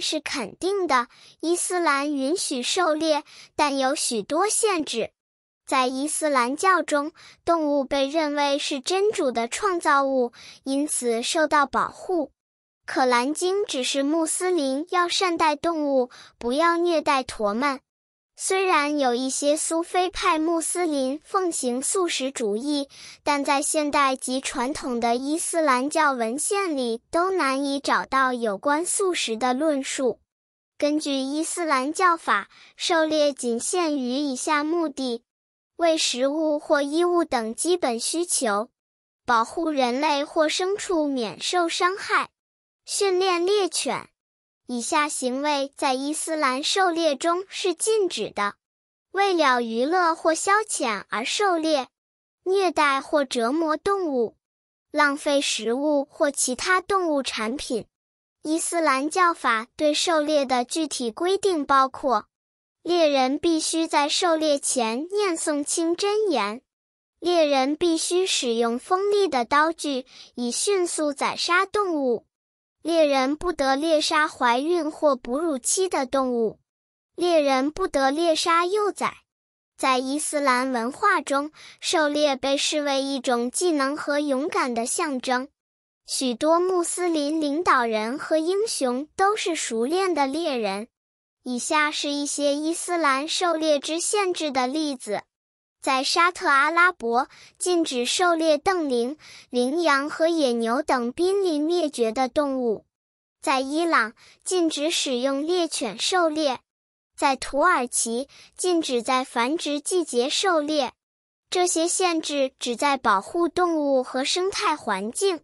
是肯定的，伊斯兰允许狩猎，但有许多限制。在伊斯兰教中，动物被认为是真主的创造物，因此受到保护。可蓝鲸只是穆斯林要善待动物，不要虐待驼们。虽然有一些苏菲派穆斯林奉行素食主义，但在现代及传统的伊斯兰教文献里都难以找到有关素食的论述。根据伊斯兰教法，狩猎仅限于以下目的：为食物或衣物等基本需求，保护人类或牲畜免受伤害，训练猎犬。以下行为在伊斯兰狩猎中是禁止的：为了娱乐或消遣而狩猎、虐待或折磨动物、浪费食物或其他动物产品。伊斯兰教法对狩猎的具体规定包括：猎人必须在狩猎前念诵清真言；猎人必须使用锋利的刀具以迅速宰杀动物。猎人不得猎杀怀孕或哺乳期的动物，猎人不得猎杀幼崽。在伊斯兰文化中，狩猎被视为一种技能和勇敢的象征。许多穆斯林领导人和英雄都是熟练的猎人。以下是一些伊斯兰狩猎之限制的例子。在沙特阿拉伯禁止狩猎瞪羚、羚羊和野牛等濒临灭绝的动物；在伊朗禁止使用猎犬狩猎；在土耳其禁止在繁殖季节狩猎。这些限制旨在保护动物和生态环境。